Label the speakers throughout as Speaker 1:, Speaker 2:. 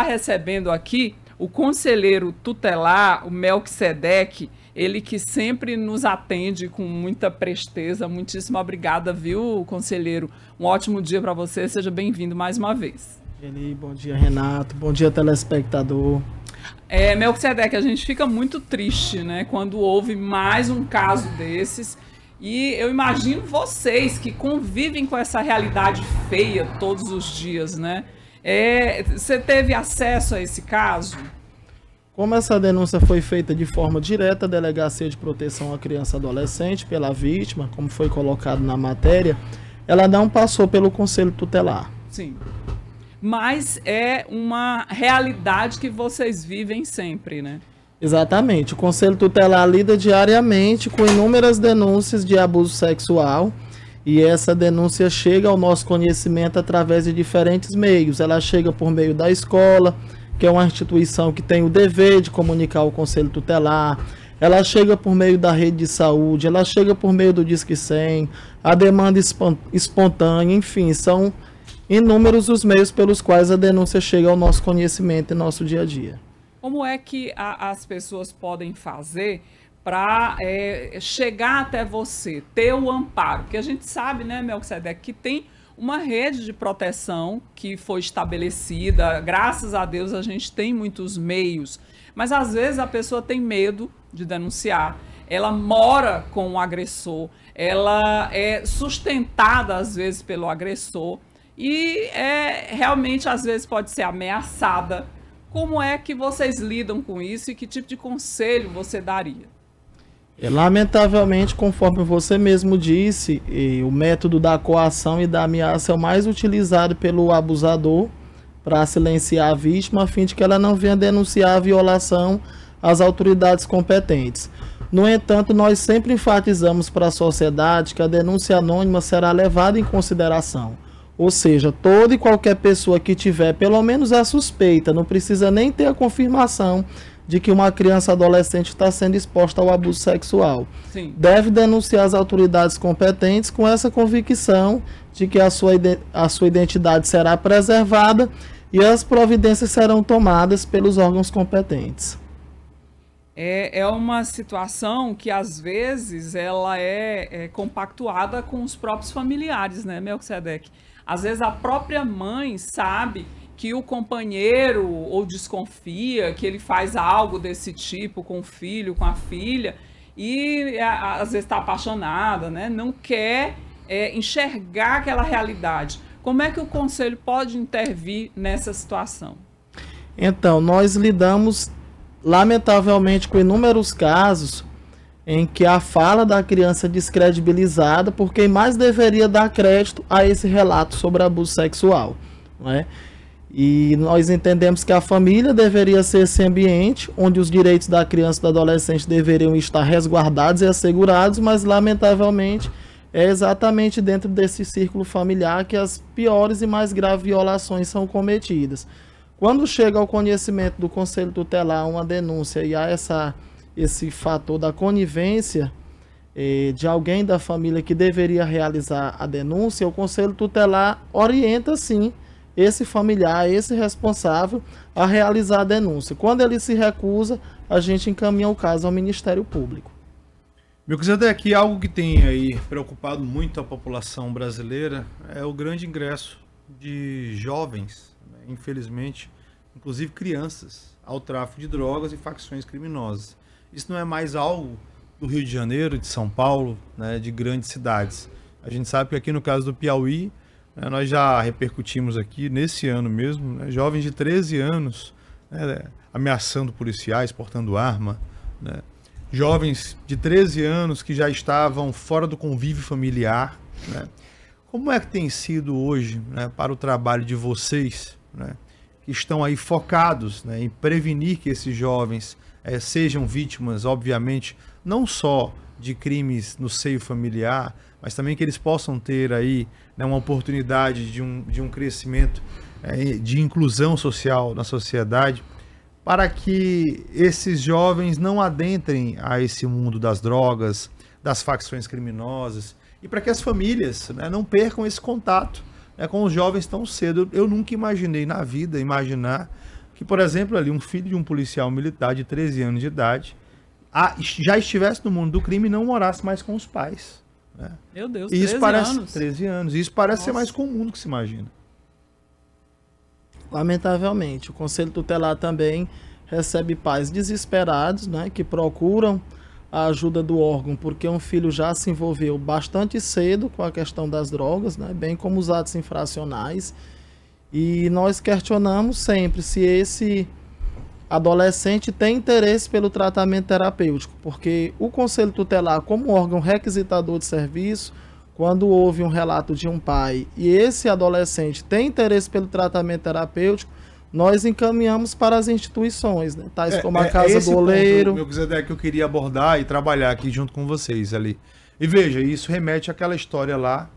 Speaker 1: está recebendo aqui o conselheiro tutelar, o Melquisedeque, ele que sempre nos atende com muita presteza. Muitíssimo obrigada, viu, conselheiro? Um ótimo dia para você, seja bem-vindo mais uma vez. Geni, bom dia,
Speaker 2: Renato. Bom dia, telespectador.
Speaker 1: É, Melquisedeque, a gente fica muito triste, né, quando houve mais um caso desses. E eu imagino vocês que convivem com essa realidade feia todos os dias, né? É, você teve acesso a esse caso?
Speaker 2: Como essa denúncia foi feita de forma direta à Delegacia de Proteção à Criança e Adolescente pela vítima, como foi colocado na matéria, ela não passou pelo Conselho Tutelar.
Speaker 1: Sim. Mas é uma realidade que vocês vivem sempre, né?
Speaker 2: Exatamente. O Conselho Tutelar lida diariamente com inúmeras denúncias de abuso sexual e essa denúncia chega ao nosso conhecimento através de diferentes meios. Ela chega por meio da escola, que é uma instituição que tem o dever de comunicar ao conselho tutelar. Ela chega por meio da rede de saúde, ela chega por meio do Disque 100, a demanda espontânea, enfim, são inúmeros os meios pelos quais a denúncia chega ao nosso conhecimento e nosso dia a dia.
Speaker 1: Como é que a, as pessoas podem fazer para é, chegar até você, ter o amparo. Porque a gente sabe, né, Melquisedeque, que tem uma rede de proteção que foi estabelecida. Graças a Deus a gente tem muitos meios, mas às vezes a pessoa tem medo de denunciar. Ela mora com o agressor, ela é sustentada às vezes pelo agressor e é realmente às vezes pode ser ameaçada. Como é que vocês lidam com isso e que tipo de conselho você daria?
Speaker 2: É, lamentavelmente, conforme você mesmo disse, o método da coação e da ameaça é o mais utilizado pelo abusador para silenciar a vítima a fim de que ela não venha denunciar a violação às autoridades competentes. No entanto, nós sempre enfatizamos para a sociedade que a denúncia anônima será levada em consideração. Ou seja, toda e qualquer pessoa que tiver pelo menos a suspeita, não precisa nem ter a confirmação de que uma criança adolescente está sendo exposta ao abuso sexual. Sim. Deve denunciar as autoridades competentes com essa convicção de que a sua, a sua identidade será preservada e as providências serão tomadas pelos órgãos competentes.
Speaker 1: É, é uma situação que às vezes ela é, é compactuada com os próprios familiares, né, Melquisedeque? Às vezes a própria mãe sabe que o companheiro ou desconfia que ele faz algo desse tipo com o filho, com a filha, e é, às vezes está apaixonada, né? não quer é, enxergar aquela realidade. Como é que o conselho pode intervir nessa situação?
Speaker 2: Então, nós lidamos, lamentavelmente, com inúmeros casos em que a fala da criança é descredibilizada por quem mais deveria dar crédito a esse relato sobre abuso sexual. Não é? E nós entendemos que a família deveria ser esse ambiente onde os direitos da criança e do adolescente deveriam estar resguardados e assegurados, mas lamentavelmente é exatamente dentro desse círculo familiar que as piores e mais graves violações são cometidas. Quando chega ao conhecimento do Conselho Tutelar uma denúncia e há essa, esse fator da conivência eh, de alguém da família que deveria realizar a denúncia, o Conselho Tutelar orienta sim esse familiar, esse responsável, a realizar a denúncia. Quando ele se recusa, a gente encaminha o caso ao Ministério Público.
Speaker 3: Meu querido, aqui algo que tem aí preocupado muito a população brasileira é o grande ingresso de jovens, né, infelizmente, inclusive crianças, ao tráfico de drogas e facções criminosas. Isso não é mais algo do Rio de Janeiro, de São Paulo, né, de grandes cidades. A gente sabe que aqui no caso do Piauí, né, nós já repercutimos aqui nesse ano mesmo, né, jovens de 13 anos né, ameaçando policiais, portando arma, né? jovens de 13 anos que já estavam fora do convívio familiar. Né? Como é que tem sido hoje né, para o trabalho de vocês, que estão aí focados em prevenir que esses jovens eh, sejam vítimas, obviamente, não só de crimes no seio familiar, mas também que eles possam ter aí né, uma oportunidade de um, de um crescimento, é, de inclusão social na sociedade, para que esses jovens não adentrem a esse mundo das drogas, das facções criminosas, e para que as famílias né, não percam esse contato né, com os jovens tão cedo. Eu nunca imaginei na vida, imaginar que, por exemplo, ali um filho de um policial militar de 13 anos de idade já estivesse
Speaker 2: no mundo do crime e não morasse mais com os pais.
Speaker 3: Né? Meu Deus, 13 isso parece, anos. 13 anos. isso
Speaker 2: parece Nossa. ser mais comum do que se imagina. Lamentavelmente, o Conselho Tutelar também recebe pais desesperados, né, que procuram a ajuda do órgão, porque um filho já se envolveu bastante cedo com a questão das drogas, né, bem como os atos infracionais. E nós questionamos sempre se esse adolescente tem interesse pelo tratamento terapêutico, porque o Conselho Tutelar, como órgão requisitador de serviço, quando houve um relato de um pai e esse adolescente tem interesse pelo tratamento terapêutico, nós encaminhamos para as instituições, né? tais é, como a é, Casa do Oleiro.
Speaker 3: Meu Zedé, que eu queria abordar e trabalhar aqui junto com vocês ali. E veja, isso remete àquela história lá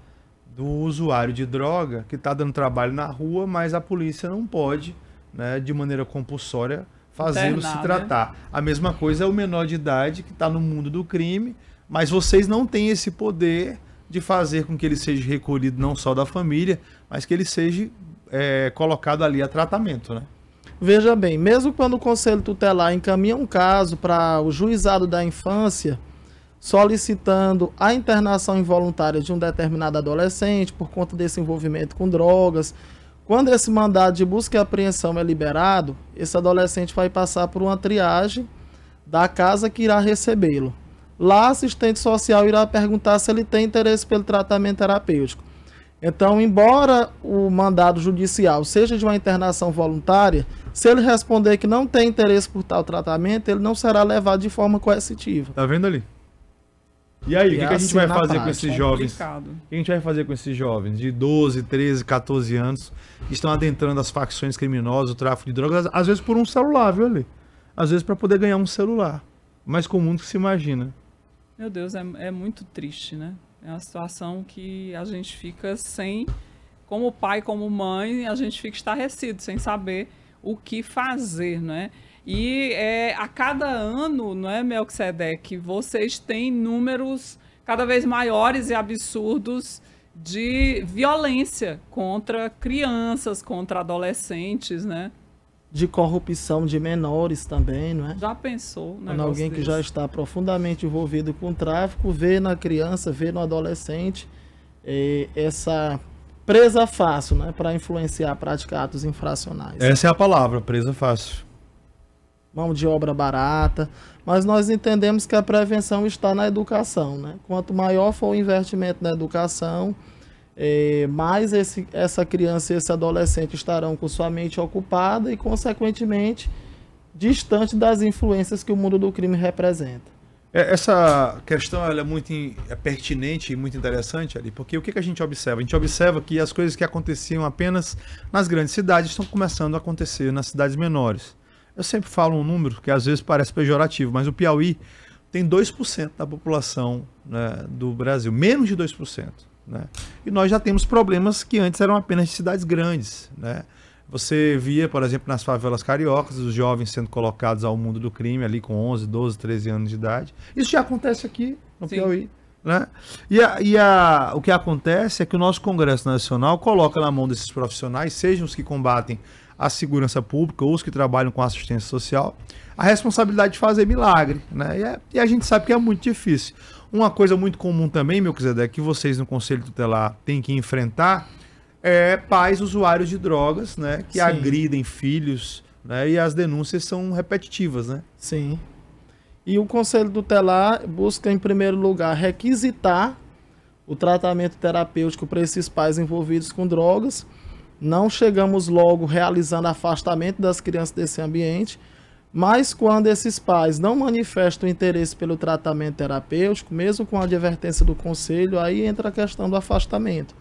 Speaker 3: do usuário de droga que está dando trabalho na rua, mas a polícia não pode, né, de maneira compulsória, fazê se né? tratar. Né? A mesma coisa é o menor de idade que está no mundo do crime, mas vocês não têm esse poder de fazer com que ele seja recolhido não só da família, mas que ele seja é, colocado ali a tratamento, né?
Speaker 2: Veja bem, mesmo quando o Conselho Tutelar encaminha um caso para o juizado da infância, solicitando a internação involuntária de um determinado adolescente por conta desse envolvimento com drogas, quando esse mandado de busca e apreensão é liberado, esse adolescente vai passar por uma triagem da casa que irá recebê-lo. Lá, assistente social irá perguntar se ele tem interesse pelo tratamento terapêutico. Então, embora o mandado judicial seja de uma internação voluntária, se ele responder que não tem interesse por tal tratamento, ele não será levado de forma coercitiva.
Speaker 3: Tá vendo ali? E aí, o que, a gente vai fazer com esses jovens? O que a gente vai fazer com esses jovens de 12, 13, 14 anos que estão adentrando as facções criminosas, o tráfico de drogas, às vezes por um celular, viu ali? Às vezes para poder ganhar um celular. Mais comum do que se imagina.
Speaker 1: Meu Deus, é, é muito triste, né? É uma situação que a gente fica sem, como pai, como mãe, a gente fica estarrecido, sem saber o que fazer, não é? E é, a cada ano, não é, Melquisedeque, vocês têm números cada vez maiores e absurdos de violência contra crianças, contra adolescentes, né?
Speaker 2: De corrupção de menores também, não é?
Speaker 1: Já pensou, né? Quando alguém desse. que já
Speaker 2: está profundamente envolvido com tráfico vê na criança, vê no adolescente é, essa presa fácil, né? Para influenciar, praticar atos infracionais.
Speaker 3: Essa é a palavra, presa fácil
Speaker 2: mão de obra barata, mas nós entendemos que a prevenção está na educação. Né? Quanto maior for o investimento na educação, é, mais esse, essa criança e esse adolescente estarão com sua mente ocupada e, consequentemente, distante das influências que o mundo do crime representa.
Speaker 3: É, essa questão é muito é pertinente e muito interessante ali, porque o que, que a gente observa? A gente observa que as coisas que aconteciam apenas nas grandes cidades estão começando a acontecer nas cidades menores. Eu sempre falo um número que às vezes parece pejorativo, mas o Piauí tem 2% da população né, do Brasil, menos de 2%. Né? E nós já temos problemas que antes eram apenas de cidades grandes. Né? Você via, por exemplo, nas favelas cariocas, os jovens sendo colocados ao mundo do crime ali com 11, 12, 13 anos de idade. Isso já acontece aqui no Sim. Piauí. Né? E, a, e a, o que acontece é que o nosso Congresso Nacional coloca na mão desses profissionais, sejam os que combatem a segurança pública ou os que trabalham com assistência social, a responsabilidade de fazer milagre. Né? E, é, e a gente sabe que é muito difícil. Uma coisa muito comum também, meu quiser, que vocês no Conselho Tutelar têm que enfrentar é pais usuários de drogas né, que Sim. agridem filhos
Speaker 2: né, e as denúncias são repetitivas. Né? Sim. E o Conselho Tutelar busca, em primeiro lugar, requisitar o tratamento terapêutico para esses pais envolvidos com drogas. Não chegamos logo realizando afastamento das crianças desse ambiente, mas quando esses pais não manifestam interesse pelo tratamento terapêutico, mesmo com a advertência do conselho, aí entra a questão do afastamento.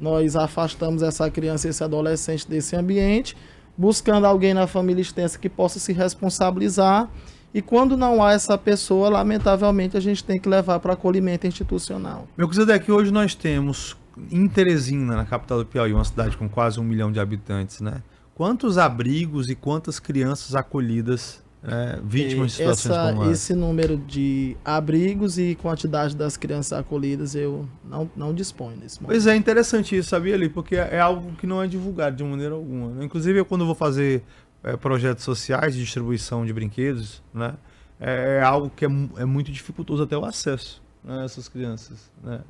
Speaker 2: Nós afastamos essa criança, e esse adolescente desse ambiente, buscando alguém na família extensa que possa se responsabilizar e quando não há essa pessoa, lamentavelmente, a gente tem que levar para acolhimento institucional.
Speaker 3: Meu querido, que hoje nós temos em Teresina, na capital do Piauí, uma cidade com quase um milhão de habitantes, né? Quantos abrigos e quantas crianças acolhidas né, vítimas de situações essa, como essa? Esse
Speaker 2: número de abrigos e quantidade das crianças acolhidas eu não, não disponho nesse momento. Pois
Speaker 3: é, interessante isso, sabia, ali Porque é algo que não é divulgado de maneira alguma. Né? Inclusive, eu, quando vou fazer é, projetos sociais de distribuição de brinquedos, né? É, é algo que é, é muito dificultoso até o acesso né, a essas crianças, né?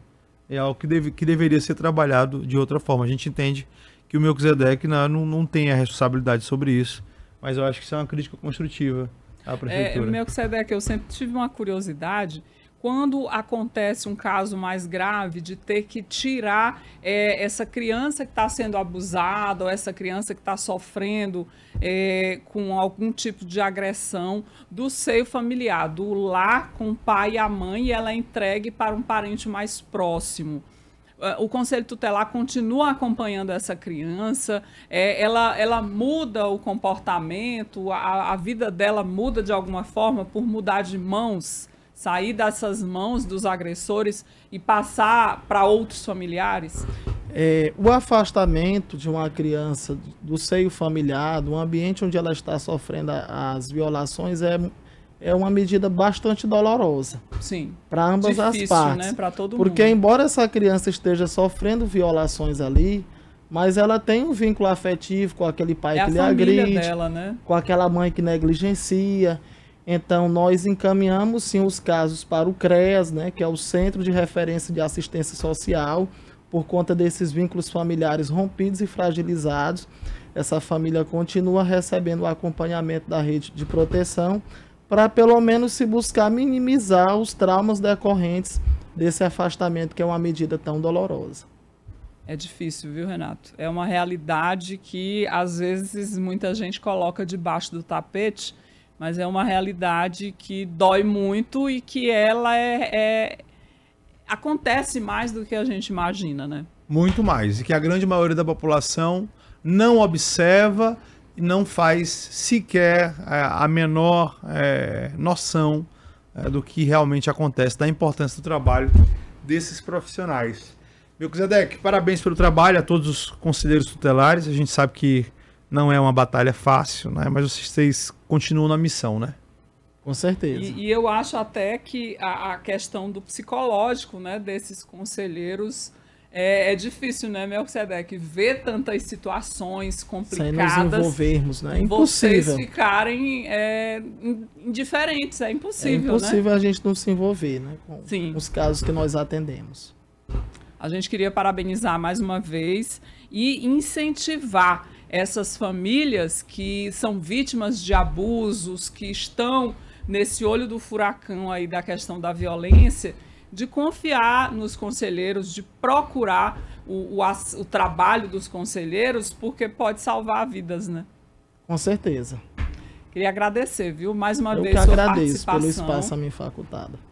Speaker 3: É algo que, deve, que deveria ser trabalhado de outra forma. A gente entende que o Melquisedeque né, não, não tem a responsabilidade sobre isso, mas eu acho que isso é uma crítica construtiva à é, prefeitura. É,
Speaker 1: Melquisedeque, eu sempre tive uma curiosidade quando acontece um caso mais grave de ter que tirar é, essa criança que está sendo abusada ou essa criança que está sofrendo é, com algum tipo de agressão do seio familiar, do lar com o pai e a mãe, e ela é entregue para um parente mais próximo é, o conselho tutelar continua acompanhando essa criança, é, ela, ela muda o comportamento, a, a, vida dela muda de alguma forma por mudar de mãos sair dessas mãos dos agressores e passar para outros familiares?
Speaker 2: É, o afastamento de uma criança do seio familiar, do ambiente onde ela está sofrendo as violações, é, é uma medida bastante dolorosa. Sim. Para ambas Difícil, as né? partes. Né? Para todo Porque, mundo. embora essa criança esteja sofrendo violações ali, mas ela tem um vínculo afetivo com aquele pai é que lhe agride, dela, né? com aquela mãe que negligencia. Então, nós encaminhamos sim os casos para o CREAS, né, que é o Centro de Referência de Assistência Social, por conta desses vínculos familiares rompidos e fragilizados. Essa família continua recebendo o acompanhamento da rede de proteção para pelo menos se buscar minimizar os traumas decorrentes desse afastamento, que é uma medida tão dolorosa.
Speaker 1: É difícil, viu, Renato? É uma realidade que às vezes muita gente coloca debaixo do tapete mas é uma realidade que dói muito e que ela é, é, acontece mais do que a gente imagina, né?
Speaker 3: Muito mais e que a grande maioria da população não observa e não faz sequer é, a menor é, noção é, do que realmente acontece, da importância do trabalho desses profissionais. Meu Melquisedeque, parabéns pelo trabalho a todos os conselheiros tutelares. A gente sabe que não é uma batalha fácil, né? Mas vocês continuam na missão, né? Com
Speaker 2: certeza.
Speaker 1: E, e eu acho até que a, a, questão do psicológico, né, desses conselheiros é, é difícil, né, Melchizedek? Ver tantas situações complicadas. Sem nos envolvermos,
Speaker 2: né? É impossível. Vocês
Speaker 1: ficarem é, indiferentes, é impossível. É né? impossível
Speaker 2: né? a gente não se envolver, né? Com Sim. os casos que nós atendemos.
Speaker 1: A gente queria parabenizar mais uma vez e incentivar essas famílias que são vítimas de abusos, que estão nesse olho do furacão aí da questão da violência, de confiar nos conselheiros, de procurar o, o, o trabalho dos conselheiros, porque pode salvar vidas, né?
Speaker 2: Com certeza.
Speaker 1: Queria agradecer, viu? Mais uma Eu vez. Eu que agradeço pelo espaço a
Speaker 2: minha facultado.